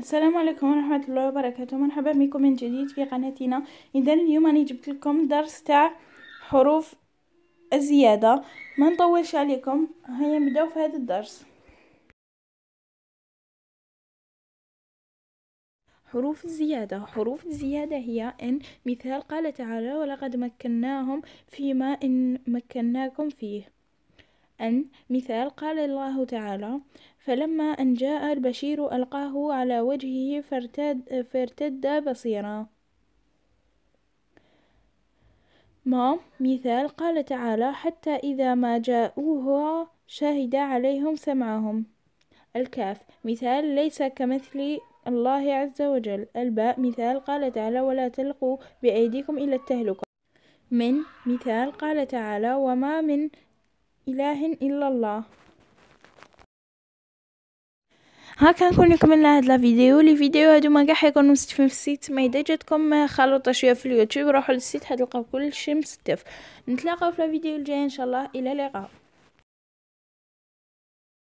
السلام عليكم ورحمة الله وبركاته مرحبا بكم من جديد في قناتنا اذا اليوم انا جبت لكم درس تاع حروف الزيادة ما نطولش عليكم هيا نبداو في هذا الدرس حروف الزيادة حروف الزيادة هي إن مثال قال تعالى ولقد مكناهم فيما إن مكناكم فيه أن مثال قال الله تعالى فلما أن جاء البشير ألقاه على وجهه فارتد, فارتد بصيرا ما مثال قال تعالى حتى إذا ما جاءوها شهد عليهم سمعهم الكاف مثال ليس كمثل الله عز وجل الباء مثال قال تعالى ولا تلقوا بأيديكم إلى التهلكة من مثال قال تعالى وما من إله إلا الله ها كان كون كملنا هاد لا فيديو لي فيديو هادو ما كاع يكونوا مستفين في السيت ما اذا جاتكم خلطه شويه في اليوتيوب روحوا للسيت حتلقاو كلشي مستف نتلاقاو في لا فيديو الجايه ان شاء الله الى اللقاء